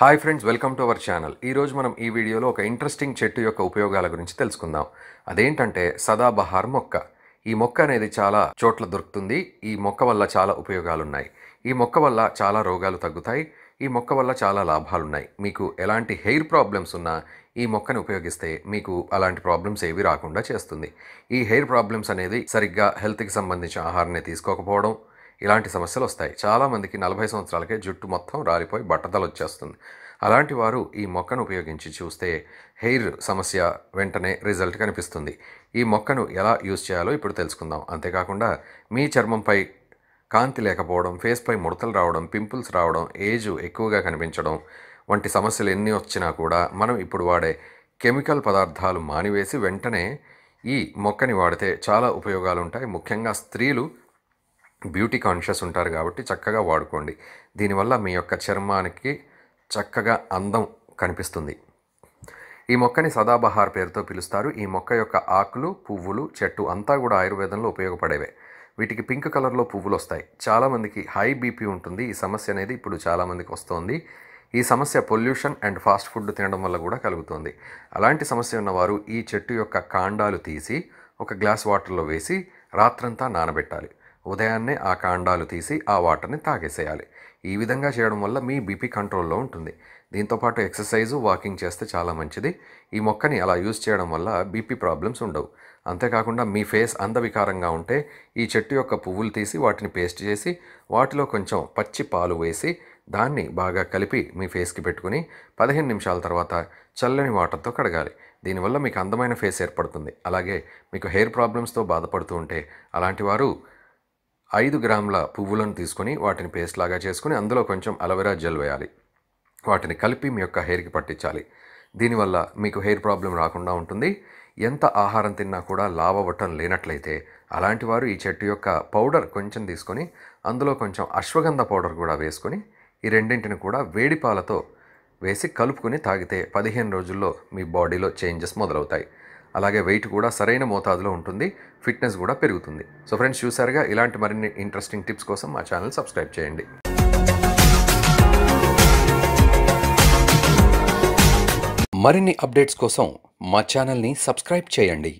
hi friends welcome to our channel ఈరోజు మనం ఈ వీడియోలో ఒక ఇంట్రెస్టింగ్ చెట్టు యొక్క ఉపయోగాల గురించి తెలుసుకుందాం అదేంటంటే సదాబహార్ మొక్క ఈ మొక్క అనేది చాలా చోట్ల దొరుకుతుంది ఈ మొక్క వల్ల చాలా ఉపయోగాలున్నాయి ఈ మొక్క వల్ల చాలా రోగాలు తగ్గుతాయి ఈ మొక్క వల్ల చాలా లాభాలున్నాయి మీకు ఎలాంటి హెయిర్ ప్రాబ్లమ్స్ ఉన్నా ఈ మొక్కను ఉపయోగిస్తే మీకు అలాంటి ప్రాబ్లమ్స్ ఏవి రాకుండా చేస్తుంది ఈ హెయిర్ ప్రాబ్లమ్స్ అనేది సరిగ్గా హెల్త్కి సంబంధించిన ఆహారాన్ని తీసుకోకపోవడం ఇలాంటి సమస్యలు వస్తాయి చాలామందికి నలభై సంవత్సరాలకే జుట్టు మొత్తం రాలిపోయి బట్టతలు వచ్చేస్తుంది అలాంటి వారు ఈ మొక్కను ఉపయోగించి చూస్తే హెయిర్ సమస్య వెంటనే రిజల్ట్ కనిపిస్తుంది ఈ మొక్కను ఎలా యూజ్ చేయాలో ఇప్పుడు తెలుసుకుందాం అంతేకాకుండా మీ చర్మంపై కాంతి లేకపోవడం ఫేస్పై ముడతలు రావడం పింపుల్స్ రావడం ఏజ్ ఎక్కువగా కనిపించడం వంటి సమస్యలు ఎన్ని వచ్చినా కూడా మనం ఇప్పుడు వాడే కెమికల్ పదార్థాలు మానివేసి వెంటనే ఈ మొక్కని వాడితే చాలా ఉపయోగాలు ఉంటాయి ముఖ్యంగా స్త్రీలు బ్యూటీ కాన్షియస్ ఉంటారు కాబట్టి చక్కగా వాడుకోండి దీనివల్ల మీ యొక్క చర్మానికి చక్కగా అందం కనిపిస్తుంది ఈ మొక్కని సదాబహార్ పేరుతో పిలుస్తారు ఈ మొక్క యొక్క ఆకులు పువ్వులు చెట్టు అంతా కూడా ఆయుర్వేదంలో ఉపయోగపడేవే వీటికి పింక్ కలర్లో పువ్వులు వస్తాయి చాలామందికి హై బీపీ ఉంటుంది ఈ సమస్య అనేది ఇప్పుడు చాలామందికి వస్తుంది ఈ సమస్య పొల్యూషన్ అండ్ ఫాస్ట్ ఫుడ్ తినడం వల్ల కూడా కలుగుతుంది అలాంటి సమస్య ఉన్నవారు ఈ చెట్టు యొక్క కాండాలు తీసి ఒక గ్లాస్ వాటర్లో వేసి రాత్రంతా నానబెట్టాలి ఉదయాన్నే ఆ కాండాలు తీసి ఆ వాటర్ని తాగేసేయాలి ఈ విధంగా చేయడం వల్ల మీ బీపీ కంట్రోల్లో ఉంటుంది దీంతోపాటు ఎక్సర్సైజు వాకింగ్ చేస్తే చాలా మంచిది ఈ మొక్కని అలా యూజ్ చేయడం వల్ల బీపీ ప్రాబ్లమ్స్ ఉండవు అంతేకాకుండా మీ ఫేస్ అందవికారంగా ఉంటే ఈ చెట్టు యొక్క పువ్వులు తీసి వాటిని పేస్ట్ చేసి వాటిలో కొంచెం పచ్చి పాలు వేసి దాన్ని బాగా కలిపి మీ ఫేస్కి పెట్టుకుని పదిహేను నిమిషాల తర్వాత చల్లని వాటర్తో కడగాలి దీనివల్ల మీకు అందమైన ఫేస్ ఏర్పడుతుంది అలాగే మీకు హెయిర్ ప్రాబ్లమ్స్తో బాధపడుతూ ఉంటే అలాంటి వారు ఐదు గ్రాముల పువ్వులను తీసుకొని వాటిని పేస్ట్ లాగా చేసుకుని అందులో కొంచెం అలోవెరా జెల్ వేయాలి వాటిని కలిపి మీ యొక్క హెయిర్కి పట్టించాలి దీనివల్ల మీకు హెయిర్ ప్రాబ్లం రాకుండా ఉంటుంది ఎంత ఆహారం తిన్నా కూడా లావవటం లేనట్లయితే అలాంటి వారు ఈ చెట్టు యొక్క పౌడర్ కొంచెం తీసుకొని అందులో కొంచెం అశ్వగంధ పౌడర్ కూడా వేసుకొని ఈ రెండింటిని కూడా వేడి పాలతో వేసి కలుపుకొని తాగితే పదిహేను రోజుల్లో మీ బాడీలో చేంజెస్ మొదలవుతాయి అలాగే వెయిట్ కూడా సరైన మోతాదులో ఉంటుంది ఫిట్నెస్ కూడా పెరుగుతుంది సో ఫ్రెండ్స్ చూసారుగా ఇలాంటి మరిన్ని ఇంట్రెస్టింగ్ టిప్స్ కోసం మా ఛానల్ సబ్స్క్రైబ్ చేయండి మరిన్ని అప్డేట్స్ కోసం మా ఛానల్ని సబ్స్క్రైబ్ చేయండి